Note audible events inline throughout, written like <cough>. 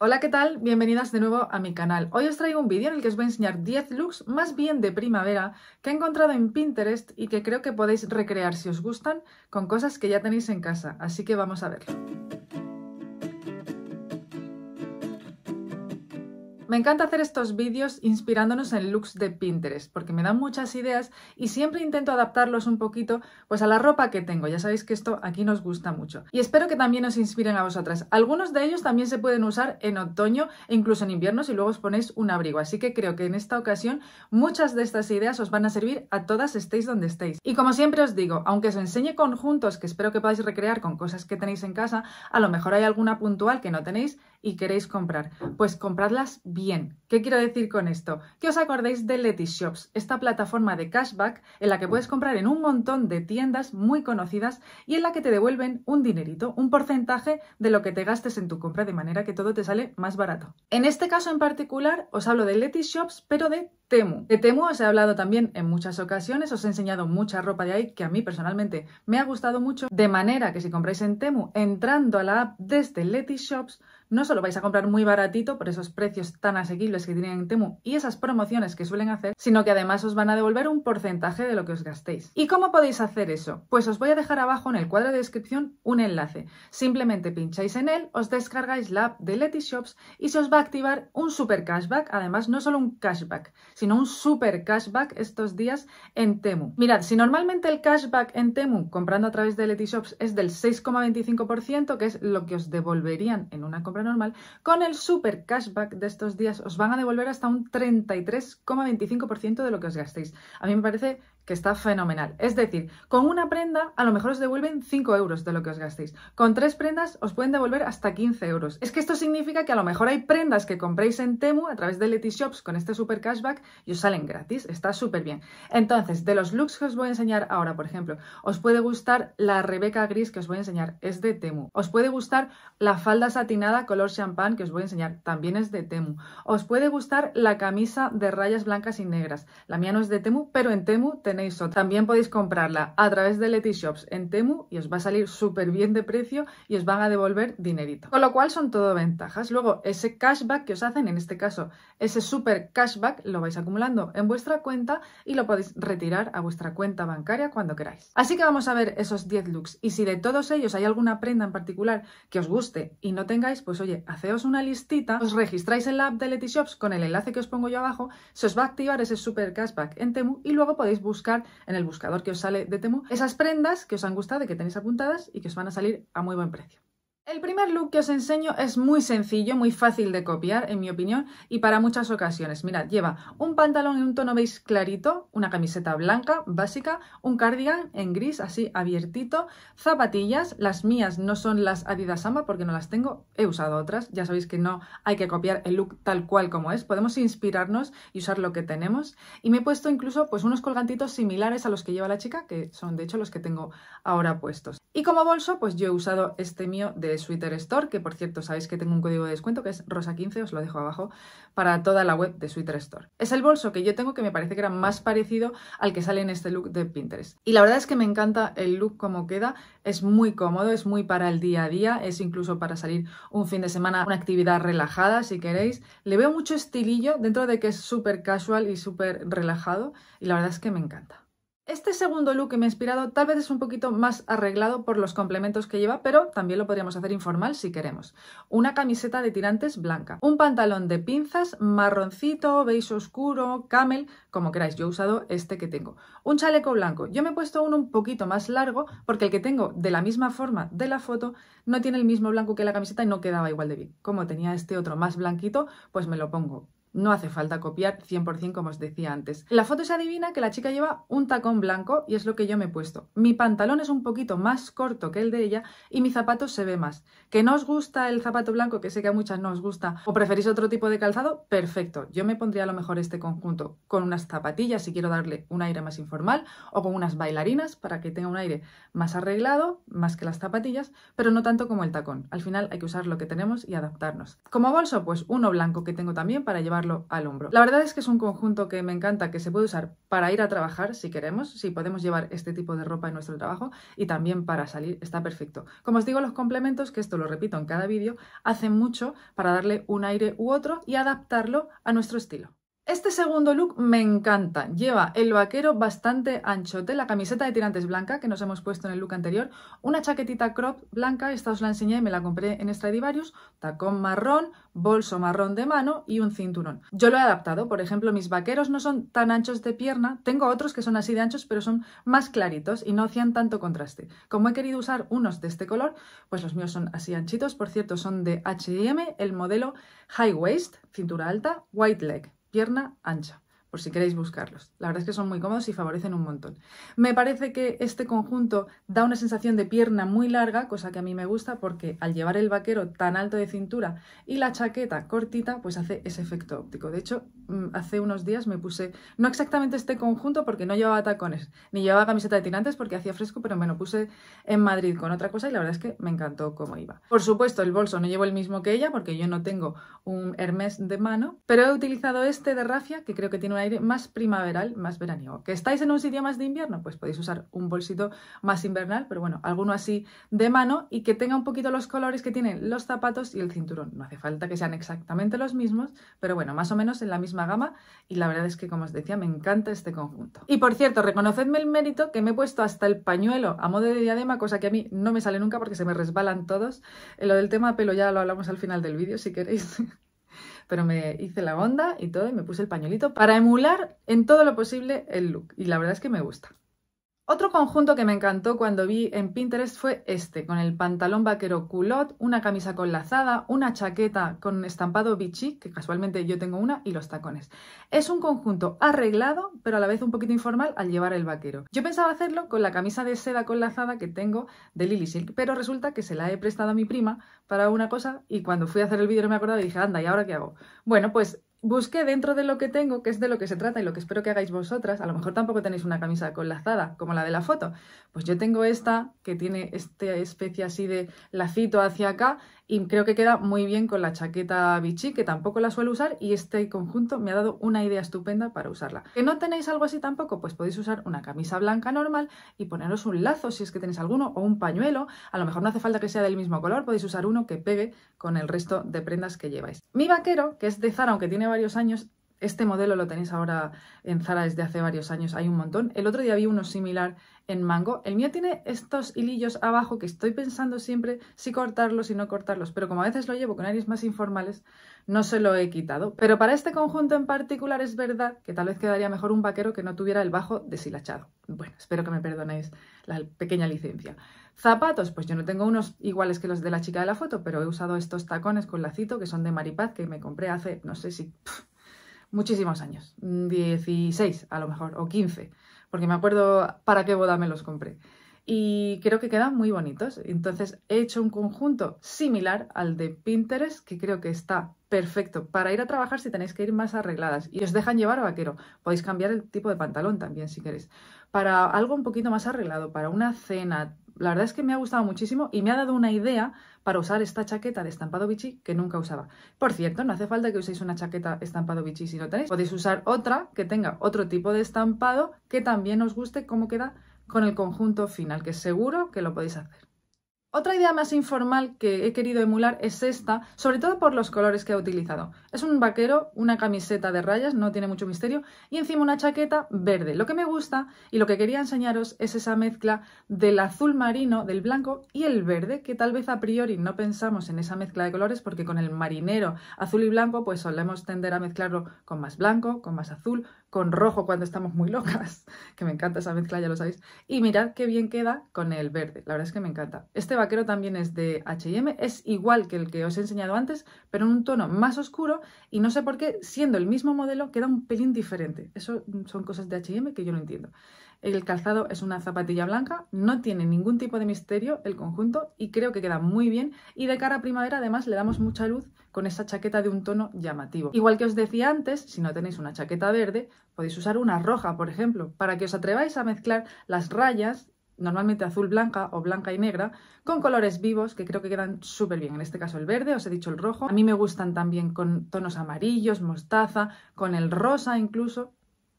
Hola, ¿qué tal? Bienvenidas de nuevo a mi canal. Hoy os traigo un vídeo en el que os voy a enseñar 10 looks más bien de primavera que he encontrado en Pinterest y que creo que podéis recrear si os gustan con cosas que ya tenéis en casa. Así que vamos a verlo. Me encanta hacer estos vídeos inspirándonos en looks de Pinterest, porque me dan muchas ideas y siempre intento adaptarlos un poquito pues a la ropa que tengo. Ya sabéis que esto aquí nos gusta mucho. Y espero que también os inspiren a vosotras. Algunos de ellos también se pueden usar en otoño e incluso en invierno si luego os ponéis un abrigo. Así que creo que en esta ocasión muchas de estas ideas os van a servir a todas estéis donde estéis. Y como siempre os digo, aunque os enseñe conjuntos que espero que podáis recrear con cosas que tenéis en casa, a lo mejor hay alguna puntual que no tenéis y queréis comprar. Pues compradlas bien. ¿Qué quiero decir con esto? Que os acordéis de Shops, esta plataforma de cashback en la que puedes comprar en un montón de tiendas muy conocidas y en la que te devuelven un dinerito, un porcentaje de lo que te gastes en tu compra, de manera que todo te sale más barato. En este caso en particular os hablo de Shops, pero de Temu. De Temu os he hablado también en muchas ocasiones, os he enseñado mucha ropa de ahí que a mí personalmente me ha gustado mucho, de manera que si compráis en Temu entrando a la app desde Shops no solo vais a comprar muy baratito por esos precios tan asequibles que tienen en Temu y esas promociones que suelen hacer, sino que además os van a devolver un porcentaje de lo que os gastéis. ¿Y cómo podéis hacer eso? Pues os voy a dejar abajo en el cuadro de descripción un enlace. Simplemente pincháis en él, os descargáis la app de Leti Shops y se os va a activar un super cashback. Además, no solo un cashback, sino un super cashback estos días en Temu. Mirad, si normalmente el cashback en Temu comprando a través de Leti Shops es del 6,25%, que es lo que os devolverían en una compra normal, con el super cashback de estos días os van a devolver hasta un 33,25% de lo que os gastéis. A mí me parece que está fenomenal. Es decir, con una prenda a lo mejor os devuelven 5 euros de lo que os gastéis. Con tres prendas os pueden devolver hasta 15 euros. Es que esto significa que a lo mejor hay prendas que compréis en Temu a través de Leti Shops con este super cashback y os salen gratis. Está súper bien. Entonces, de los looks que os voy a enseñar ahora, por ejemplo, os puede gustar la Rebeca Gris que os voy a enseñar. Es de Temu. Os puede gustar la falda satinada color champán que os voy a enseñar. También es de Temu. Os puede gustar la camisa de rayas blancas y negras. La mía no es de Temu, pero en Temu tenemos también podéis comprarla a través de Leti Shops en Temu y os va a salir súper bien de precio y os van a devolver dinerito. Con lo cual son todo ventajas. Luego, ese cashback que os hacen, en este caso, ese super cashback, lo vais acumulando en vuestra cuenta y lo podéis retirar a vuestra cuenta bancaria cuando queráis. Así que vamos a ver esos 10 looks y si de todos ellos hay alguna prenda en particular que os guste y no tengáis, pues oye, haceos una listita, os registráis en la app de Leti Shops con el enlace que os pongo yo abajo, se os va a activar ese super cashback en Temu y luego podéis buscar en el buscador que os sale de Temu esas prendas que os han gustado y que tenéis apuntadas y que os van a salir a muy buen precio. El primer look que os enseño es muy sencillo, muy fácil de copiar, en mi opinión, y para muchas ocasiones. Mirad, lleva un pantalón en un tono beige clarito, una camiseta blanca básica, un cardigan en gris, así abiertito, zapatillas, las mías no son las Adidas Samba porque no las tengo, he usado otras, ya sabéis que no hay que copiar el look tal cual como es, podemos inspirarnos y usar lo que tenemos. Y me he puesto incluso pues unos colgantitos similares a los que lleva la chica, que son de hecho los que tengo ahora puestos. Y como bolso, pues yo he usado este mío de Twitter Store, que por cierto sabéis que tengo un código de descuento que es rosa15, os lo dejo abajo, para toda la web de Sweater Store. Es el bolso que yo tengo que me parece que era más parecido al que sale en este look de Pinterest. Y la verdad es que me encanta el look como queda, es muy cómodo, es muy para el día a día, es incluso para salir un fin de semana una actividad relajada si queréis. Le veo mucho estilillo dentro de que es súper casual y súper relajado y la verdad es que me encanta. Este segundo look que me ha inspirado tal vez es un poquito más arreglado por los complementos que lleva, pero también lo podríamos hacer informal si queremos. Una camiseta de tirantes blanca, un pantalón de pinzas marroncito, beige oscuro, camel, como queráis, yo he usado este que tengo. Un chaleco blanco, yo me he puesto uno un poquito más largo porque el que tengo de la misma forma de la foto no tiene el mismo blanco que la camiseta y no quedaba igual de bien. Como tenía este otro más blanquito, pues me lo pongo no hace falta copiar 100% como os decía antes. La foto se adivina que la chica lleva un tacón blanco y es lo que yo me he puesto. Mi pantalón es un poquito más corto que el de ella y mi zapato se ve más. ¿Que no os gusta el zapato blanco, que sé que a muchas no os gusta, o preferís otro tipo de calzado? Perfecto. Yo me pondría a lo mejor este conjunto con unas zapatillas si quiero darle un aire más informal o con unas bailarinas para que tenga un aire más arreglado, más que las zapatillas, pero no tanto como el tacón. Al final hay que usar lo que tenemos y adaptarnos. Como bolso, pues uno blanco que tengo también para llevarlo al hombro. La verdad es que es un conjunto que me encanta, que se puede usar para ir a trabajar si queremos, si podemos llevar este tipo de ropa en nuestro trabajo y también para salir, está perfecto. Como os digo, los complementos, que esto lo repito en cada vídeo, hacen mucho para darle un aire u otro y adaptarlo a nuestro estilo. Este segundo look me encanta. Lleva el vaquero bastante anchote, la camiseta de tirantes blanca que nos hemos puesto en el look anterior, una chaquetita crop blanca, esta os la enseñé y me la compré en Stradivarius, tacón marrón, bolso marrón de mano y un cinturón. Yo lo he adaptado, por ejemplo, mis vaqueros no son tan anchos de pierna, tengo otros que son así de anchos pero son más claritos y no hacían tanto contraste. Como he querido usar unos de este color, pues los míos son así anchitos, por cierto, son de H&M, el modelo High Waist, cintura alta, White Leg pierna ancha por si queréis buscarlos. La verdad es que son muy cómodos y favorecen un montón. Me parece que este conjunto da una sensación de pierna muy larga, cosa que a mí me gusta porque al llevar el vaquero tan alto de cintura y la chaqueta cortita, pues hace ese efecto óptico. De hecho, mm, hace unos días me puse, no exactamente este conjunto porque no llevaba tacones, ni llevaba camiseta de tirantes porque hacía fresco, pero me lo puse en Madrid con otra cosa y la verdad es que me encantó cómo iba. Por supuesto, el bolso no llevo el mismo que ella porque yo no tengo un Hermes de mano, pero he utilizado este de Rafia que creo que tiene aire más primaveral, más veraniego. ¿Que estáis en un sitio más de invierno? Pues podéis usar un bolsito más invernal, pero bueno, alguno así de mano y que tenga un poquito los colores que tienen los zapatos y el cinturón. No hace falta que sean exactamente los mismos, pero bueno, más o menos en la misma gama y la verdad es que, como os decía, me encanta este conjunto. Y por cierto, reconocedme el mérito que me he puesto hasta el pañuelo a modo de diadema, cosa que a mí no me sale nunca porque se me resbalan todos. Eh, lo del tema pelo ya lo hablamos al final del vídeo, si queréis. <laughs> pero me hice la onda y todo y me puse el pañuelito para emular en todo lo posible el look. Y la verdad es que me gusta. Otro conjunto que me encantó cuando vi en Pinterest fue este, con el pantalón vaquero culot, una camisa con lazada, una chaqueta con estampado bichi, que casualmente yo tengo una, y los tacones. Es un conjunto arreglado, pero a la vez un poquito informal al llevar el vaquero. Yo pensaba hacerlo con la camisa de seda con lazada que tengo de Lily Silk, pero resulta que se la he prestado a mi prima para una cosa y cuando fui a hacer el vídeo no me acordaba y dije, anda, ¿y ahora qué hago? Bueno, pues busqué dentro de lo que tengo, que es de lo que se trata y lo que espero que hagáis vosotras, a lo mejor tampoco tenéis una camisa con como la de la foto, pues yo tengo esta que tiene esta especie así de lacito hacia acá, y creo que queda muy bien con la chaqueta Vichy, que tampoco la suelo usar y este conjunto me ha dado una idea estupenda para usarla. Que no tenéis algo así tampoco, pues podéis usar una camisa blanca normal y poneros un lazo si es que tenéis alguno o un pañuelo, a lo mejor no hace falta que sea del mismo color, podéis usar uno que pegue con el resto de prendas que lleváis. Mi vaquero, que es de Zara, aunque tiene varios años, este modelo lo tenéis ahora en Zara desde hace varios años, hay un montón. El otro día vi uno similar en Mango. El mío tiene estos hilillos abajo que estoy pensando siempre si cortarlos y no cortarlos, pero como a veces lo llevo con aires más informales, no se lo he quitado. Pero para este conjunto en particular es verdad que tal vez quedaría mejor un vaquero que no tuviera el bajo deshilachado. Bueno, espero que me perdonéis la pequeña licencia. Zapatos, pues yo no tengo unos iguales que los de la chica de la foto, pero he usado estos tacones con lacito que son de Maripaz que me compré hace, no sé si muchísimos años, 16 a lo mejor, o 15, porque me acuerdo para qué boda me los compré. Y creo que quedan muy bonitos. Entonces he hecho un conjunto similar al de Pinterest, que creo que está perfecto para ir a trabajar si tenéis que ir más arregladas. Y os dejan llevar vaquero. Podéis cambiar el tipo de pantalón también si queréis. Para algo un poquito más arreglado, para una cena, la verdad es que me ha gustado muchísimo y me ha dado una idea para usar esta chaqueta de estampado bichi que nunca usaba. Por cierto, no hace falta que uséis una chaqueta estampado bichi si no tenéis. Podéis usar otra que tenga otro tipo de estampado que también os guste cómo queda con el conjunto final, que seguro que lo podéis hacer. Otra idea más informal que he querido emular es esta, sobre todo por los colores que he utilizado. Es un vaquero, una camiseta de rayas, no tiene mucho misterio, y encima una chaqueta verde. Lo que me gusta y lo que quería enseñaros es esa mezcla del azul marino, del blanco y el verde, que tal vez a priori no pensamos en esa mezcla de colores porque con el marinero azul y blanco pues solemos tender a mezclarlo con más blanco, con más azul, con rojo cuando estamos muy locas, <laughs> que me encanta esa mezcla, ya lo sabéis. Y mirad qué bien queda con el verde, la verdad es que me encanta. Este vaquero también es de H&M, es igual que el que os he enseñado antes, pero en un tono más oscuro y no sé por qué, siendo el mismo modelo, queda un pelín diferente. Eso mm, son cosas de H&M que yo no entiendo. El calzado es una zapatilla blanca, no tiene ningún tipo de misterio el conjunto y creo que queda muy bien y de cara a primavera además le damos mucha luz con esa chaqueta de un tono llamativo. Igual que os decía antes, si no tenéis una chaqueta verde, podéis usar una roja, por ejemplo, para que os atreváis a mezclar las rayas normalmente azul blanca o blanca y negra, con colores vivos que creo que quedan súper bien. En este caso el verde, os he dicho el rojo. A mí me gustan también con tonos amarillos, mostaza, con el rosa incluso.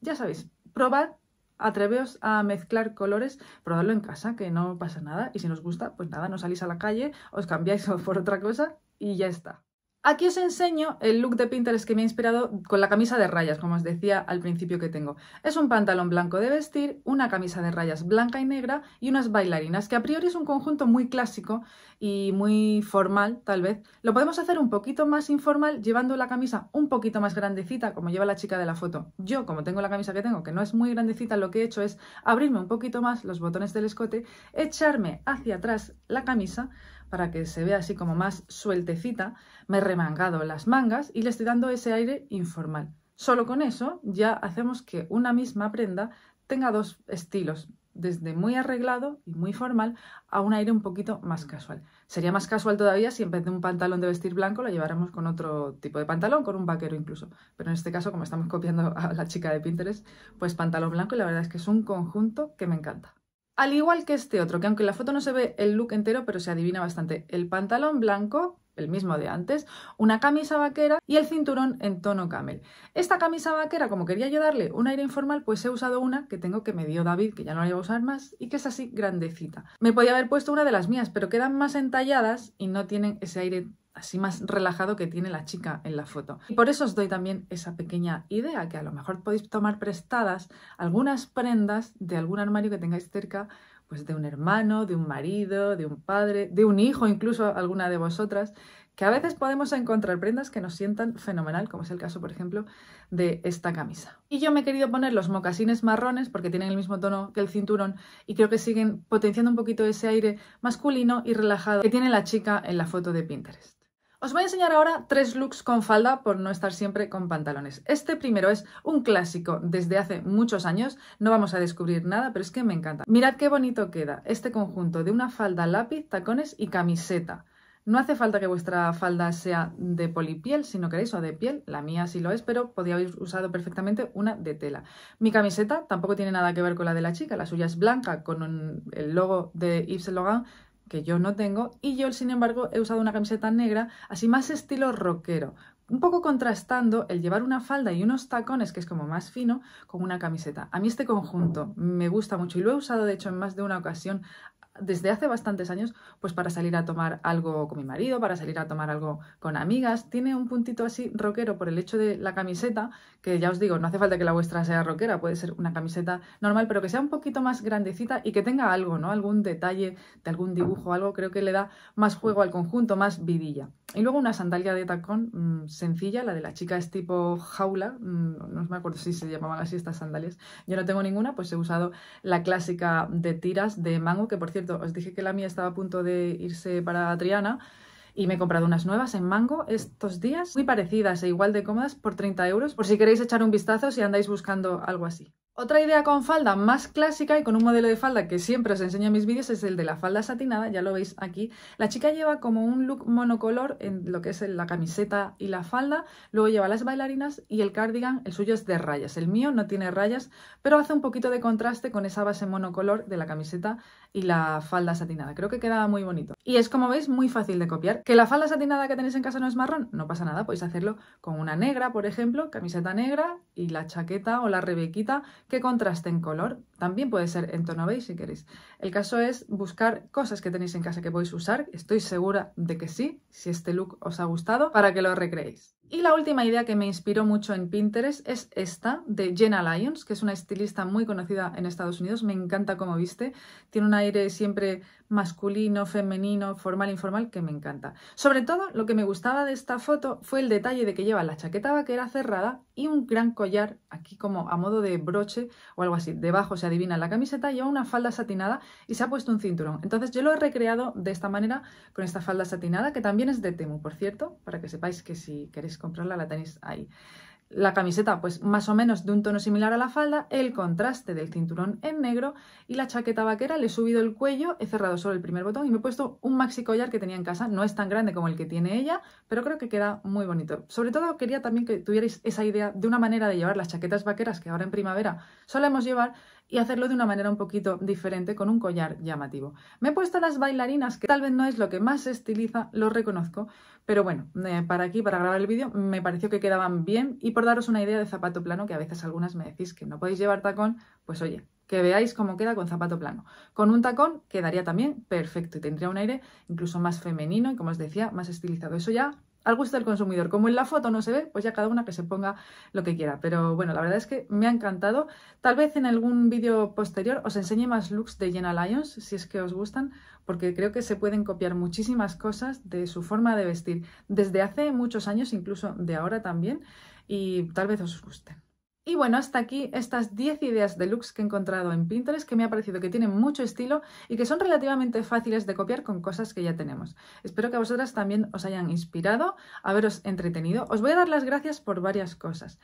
Ya sabéis, probad Atreveos a mezclar colores, probadlo en casa, que no pasa nada. Y si nos gusta, pues nada, no salís a la calle, os cambiáis <laughs> por otra cosa y ya está. Aquí os enseño el look de Pinterest que me ha inspirado con la camisa de rayas, como os decía al principio que tengo. Es un pantalón blanco de vestir, una camisa de rayas blanca y negra y unas bailarinas, que a priori es un conjunto muy clásico y muy formal, tal vez. Lo podemos hacer un poquito más informal, llevando la camisa un poquito más grandecita, como lleva la chica de la foto. Yo, como tengo la camisa que tengo, que no es muy grandecita, lo que he hecho es abrirme un poquito más los botones del escote, echarme hacia atrás la camisa, para que se vea así como más sueltecita, me he remangado las mangas y le estoy dando ese aire informal. Solo con eso ya hacemos que una misma prenda tenga dos estilos, desde muy arreglado y muy formal a un aire un poquito más mm. casual. Sería más casual todavía si en vez de un pantalón de vestir blanco lo lleváramos con otro tipo de pantalón, con un vaquero incluso. Pero en este caso, como estamos copiando a la chica de Pinterest, pues pantalón blanco y la verdad es que es un conjunto que me encanta. Al igual que este otro, que aunque en la foto no se ve el look entero, pero se adivina bastante. El pantalón blanco, el mismo de antes, una camisa vaquera y el cinturón en tono camel. Esta camisa vaquera, como quería yo darle un aire informal, pues he usado una que tengo que me dio David, que ya no la voy a usar más, y que es así grandecita. Me podía haber puesto una de las mías, pero quedan más entalladas y no tienen ese aire así más relajado que tiene la chica en la foto. Y por eso os doy también esa pequeña idea, que a lo mejor podéis tomar prestadas algunas prendas de algún armario que tengáis cerca, pues de un hermano, de un marido, de un padre, de un hijo, incluso alguna de vosotras, que a veces podemos encontrar prendas que nos sientan fenomenal, como es el caso, por ejemplo, de esta camisa. Y yo me he querido poner los mocasines marrones porque tienen el mismo tono que el cinturón y creo que siguen potenciando un poquito ese aire masculino y relajado que tiene la chica en la foto de Pinterest. Os voy a enseñar ahora tres looks con falda por no estar siempre con pantalones. Este primero es un clásico desde hace muchos años, no vamos a descubrir nada, pero es que me encanta. Mirad qué bonito queda este conjunto de una falda lápiz, tacones y camiseta. No hace falta que vuestra falda sea de polipiel, si no queréis, o de piel. La mía sí lo es, pero podía haber usado perfectamente una de tela. Mi camiseta tampoco tiene nada que ver con la de la chica. La suya es blanca con el logo de Yves Logan que yo no tengo, y yo, sin embargo, he usado una camiseta negra, así más estilo rockero, un poco contrastando el llevar una falda y unos tacones, que es como más fino, con una camiseta. A mí este conjunto me gusta mucho y lo he usado, de hecho, en más de una ocasión desde hace bastantes años, pues para salir a tomar algo con mi marido, para salir a tomar algo con amigas. Tiene un puntito así rockero por el hecho de la camiseta, que ya os digo, no hace falta que la vuestra sea rockera, puede ser una camiseta normal, pero que sea un poquito más grandecita y que tenga algo, ¿no? Algún detalle de algún dibujo, algo, creo que le da más juego al conjunto, más vidilla. Y luego una sandalia de tacón mm, sencilla, la de la chica es tipo jaula, mm, no me acuerdo si se llamaban así estas sandalias. Yo no tengo ninguna, pues he usado la clásica de tiras de mango, que por cierto, os dije que la mía estaba a punto de irse para Triana y me he comprado unas nuevas en Mango estos días, muy parecidas e igual de cómodas por 30 euros, por si queréis echar un vistazo si andáis buscando algo así. Otra idea con falda más clásica y con un modelo de falda que siempre os enseño en mis vídeos es el de la falda satinada, ya lo veis aquí. La chica lleva como un look monocolor en lo que es la camiseta y la falda, luego lleva las bailarinas y el cardigan, el suyo es de rayas, el mío no tiene rayas, pero hace un poquito de contraste con esa base monocolor de la camiseta y la falda satinada, creo que queda muy bonito. Y es como veis muy fácil de copiar. Que la falda satinada que tenéis en casa no es marrón, no pasa nada, podéis hacerlo con una negra, por ejemplo, camiseta negra y la chaqueta o la rebequita ¿Qué contraste en color también puede ser en tono beige si queréis. El caso es buscar cosas que tenéis en casa que podéis usar. Estoy segura de que sí, si este look os ha gustado, para que lo recreéis. Y la última idea que me inspiró mucho en Pinterest es esta de Jenna Lyons, que es una estilista muy conocida en Estados Unidos. Me encanta cómo viste. Tiene un aire siempre masculino, femenino, formal, informal, que me encanta. Sobre todo, lo que me gustaba de esta foto fue el detalle de que lleva la chaqueta vaquera cerrada y un gran collar aquí como a modo de broche o algo así. Debajo adivina. La camiseta lleva una falda satinada y se ha puesto un cinturón. Entonces yo lo he recreado de esta manera con esta falda satinada, que también es de Temu, por cierto, para que sepáis que si queréis comprarla la tenéis ahí. La camiseta, pues más o menos de un tono similar a la falda, el contraste del cinturón en negro y la chaqueta vaquera, le he subido el cuello, he cerrado solo el primer botón y me he puesto un maxi collar que tenía en casa, no es tan grande como el que tiene ella, pero creo que queda muy bonito. Sobre todo quería también que tuvierais esa idea de una manera de llevar las chaquetas vaqueras que ahora en primavera solemos llevar, y hacerlo de una manera un poquito diferente con un collar llamativo. Me he puesto las bailarinas, que tal vez no es lo que más se estiliza, lo reconozco, pero bueno, eh, para aquí, para grabar el vídeo, me pareció que quedaban bien y por daros una idea de zapato plano, que a veces algunas me decís que no podéis llevar tacón, pues oye, que veáis cómo queda con zapato plano. Con un tacón quedaría también perfecto y tendría un aire incluso más femenino y como os decía, más estilizado. Eso ya al gusto del consumidor. Como en la foto no se ve, pues ya cada una que se ponga lo que quiera. Pero bueno, la verdad es que me ha encantado. Tal vez en algún vídeo posterior os enseñe más looks de Jenna Lyons, si es que os gustan, porque creo que se pueden copiar muchísimas cosas de su forma de vestir desde hace muchos años, incluso de ahora también, y tal vez os gusten. Y bueno, hasta aquí estas 10 ideas de looks que he encontrado en Pinterest que me ha parecido que tienen mucho estilo y que son relativamente fáciles de copiar con cosas que ya tenemos. Espero que a vosotras también os hayan inspirado, haberos entretenido. Os voy a dar las gracias por varias cosas.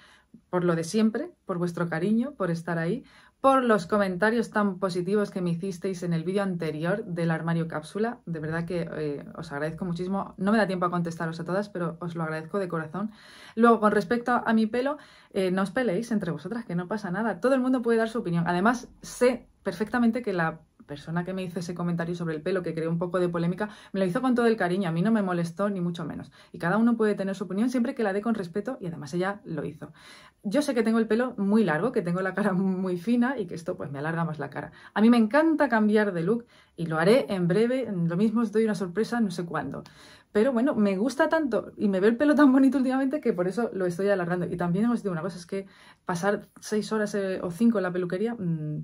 Por lo de siempre, por vuestro cariño, por estar ahí, por los comentarios tan positivos que me hicisteis en el vídeo anterior del armario cápsula. De verdad que eh, os agradezco muchísimo. No me da tiempo a contestaros a todas, pero os lo agradezco de corazón. Luego, con respecto a mi pelo, eh, no os peleéis entre vosotras, que no pasa nada. Todo el mundo puede dar su opinión. Además, sé perfectamente que la persona que me hizo ese comentario sobre el pelo, que creó un poco de polémica, me lo hizo con todo el cariño, a mí no me molestó ni mucho menos. Y cada uno puede tener su opinión siempre que la dé con respeto y además ella lo hizo. Yo sé que tengo el pelo muy largo, que tengo la cara <laughs> muy fina y que esto pues me alarga más la cara. A mí me encanta cambiar de look y lo haré en breve, lo mismo os doy una sorpresa no sé cuándo. Pero bueno, me gusta tanto y me veo el pelo tan bonito últimamente que por eso lo estoy alargando. Y también os digo una cosa, es que pasar seis horas eh, o cinco en la peluquería... Mm,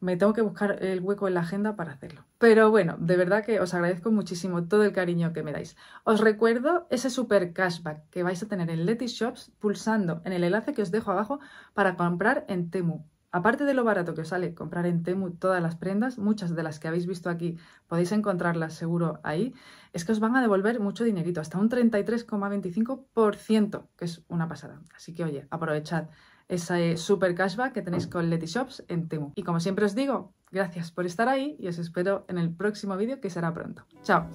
me tengo que buscar el hueco en la agenda para hacerlo. Pero bueno, de verdad que os agradezco muchísimo todo el cariño que me dais. Os recuerdo ese super cashback que vais a tener en Letty Shops pulsando en el enlace que os dejo abajo para comprar en Temu. Aparte de lo barato que os sale comprar en Temu todas las prendas, muchas de las que habéis visto aquí podéis encontrarlas seguro ahí, es que os van a devolver mucho dinerito, hasta un 33,25%, que es una pasada. Así que oye, aprovechad ese super cashback que tenéis con Letty Shops en Temu. Y como siempre os digo, gracias por estar ahí y os espero en el próximo vídeo que será pronto. ¡Chao!